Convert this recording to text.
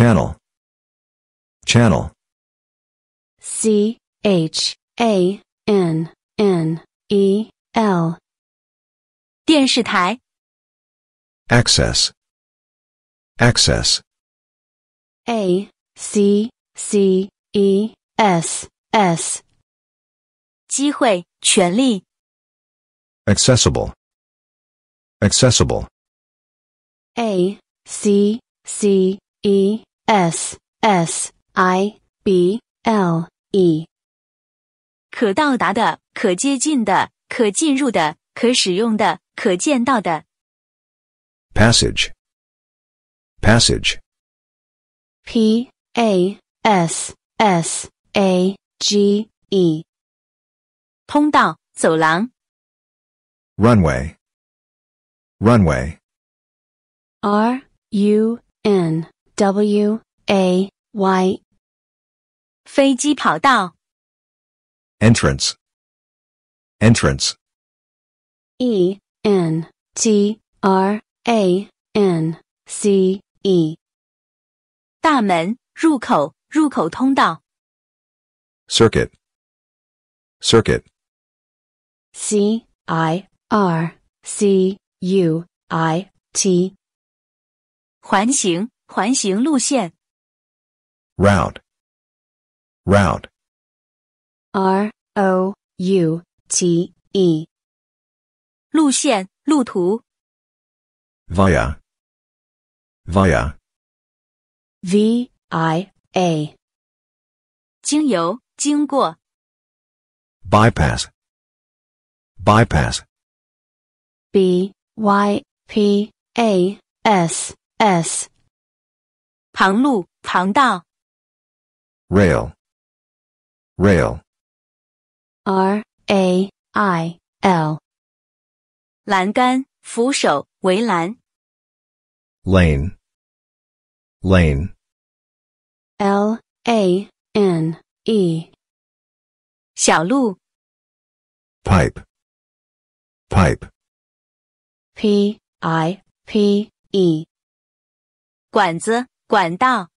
channel channel C H A N N E L 电视台 access access A C C E S S 机会权利 accessible accessible A C C E S S I B L E。可到达的、可接近的、可进入的、可使用的、可见到的。Passage。Passage。P A S runway, r u n. W A Y，飞机跑道。Entrance，entrance，entrance，大门入口入口通道。Circuit，circuit，circuit，环形。环形路线。Route, route, r o u t e, 路线、路途。Via, via, v i a, 经由、经过。Bypass, bypass, b y p a s s. 长路、航道。Rail, rail, r a i l。栏杆、扶手、围栏。Lane, lane, l a n e。小路。Pipe, pipe, p i p e。管子。管道。